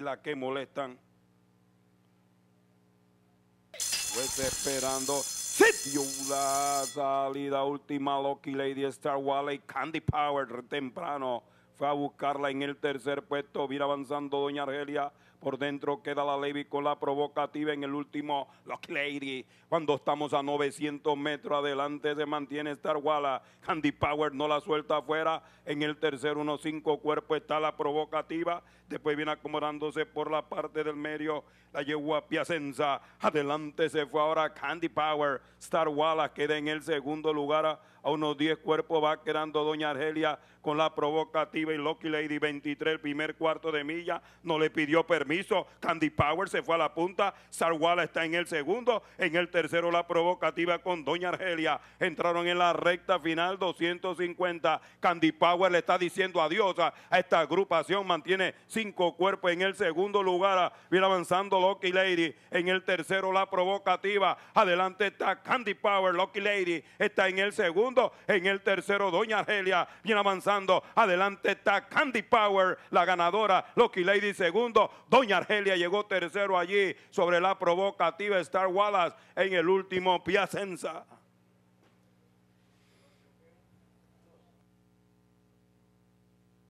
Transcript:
la que molestan. Pues esperando sitio la salida última Loki Lady Star Wally Candy Power temprano fue a buscarla en el tercer puesto, viene avanzando Doña Argelia, por dentro queda la Levy con la provocativa en el último, Lock Lady, cuando estamos a 900 metros adelante se mantiene Star Walla, Candy Power no la suelta afuera, en el tercer unos cinco cuerpos, está la provocativa, después viene acomodándose por la parte del medio, la yegua Piacenza, adelante se fue ahora Candy Power, Star Walla queda en el segundo lugar, a unos 10 cuerpos va quedando Doña Argelia con la provocativa, y Lucky Lady 23, el primer cuarto de milla, no le pidió permiso. Candy Power se fue a la punta, Sarwala está en el segundo, en el tercero la provocativa con Doña Argelia. Entraron en la recta final 250. Candy Power le está diciendo adiós a esta agrupación, mantiene cinco cuerpos en el segundo lugar. Viene avanzando Lucky Lady, en el tercero la provocativa, adelante está Candy Power, Lucky Lady está en el segundo, en el tercero Doña Argelia, viene avanzando, adelante está Candy Power, la ganadora. Lucky Lady segundo. Doña Argelia llegó tercero allí sobre la provocativa Star Wallace en el último Piacenza.